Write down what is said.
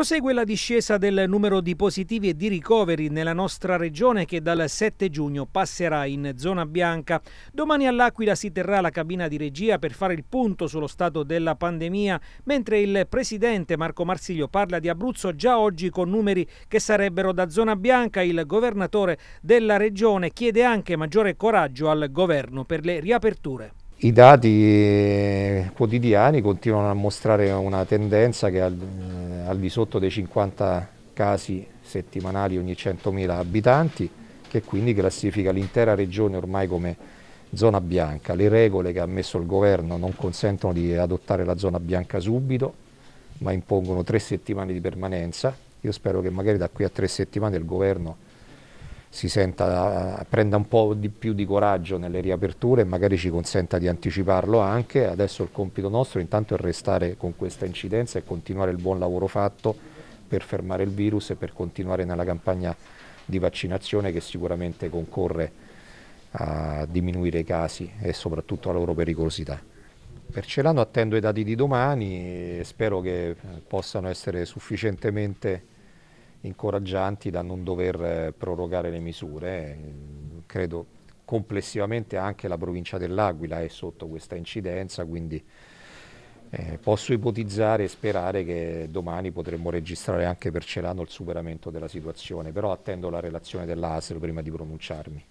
Prosegue la discesa del numero di positivi e di ricoveri nella nostra regione che dal 7 giugno passerà in zona bianca. Domani all'Aquila si terrà la cabina di regia per fare il punto sullo stato della pandemia, mentre il presidente Marco Marsiglio parla di Abruzzo già oggi con numeri che sarebbero da zona bianca. Il governatore della regione chiede anche maggiore coraggio al governo per le riaperture. I dati eh, quotidiani continuano a mostrare una tendenza che al di sotto dei 50 casi settimanali ogni 100.000 abitanti, che quindi classifica l'intera regione ormai come zona bianca. Le regole che ha messo il governo non consentono di adottare la zona bianca subito, ma impongono tre settimane di permanenza. Io spero che magari da qui a tre settimane il governo si senta, eh, prenda un po' di più di coraggio nelle riaperture e magari ci consenta di anticiparlo anche. Adesso il compito nostro intanto è restare con questa incidenza e continuare il buon lavoro fatto per fermare il virus e per continuare nella campagna di vaccinazione che sicuramente concorre a diminuire i casi e soprattutto la loro pericolosità. Per Celano attendo i dati di domani e spero che eh, possano essere sufficientemente incoraggianti da non dover eh, prorogare le misure. Mm, credo complessivamente anche la provincia dell'Aquila è sotto questa incidenza, quindi eh, posso ipotizzare e sperare che domani potremmo registrare anche per Celano il superamento della situazione, però attendo la relazione dell'ASL prima di pronunciarmi.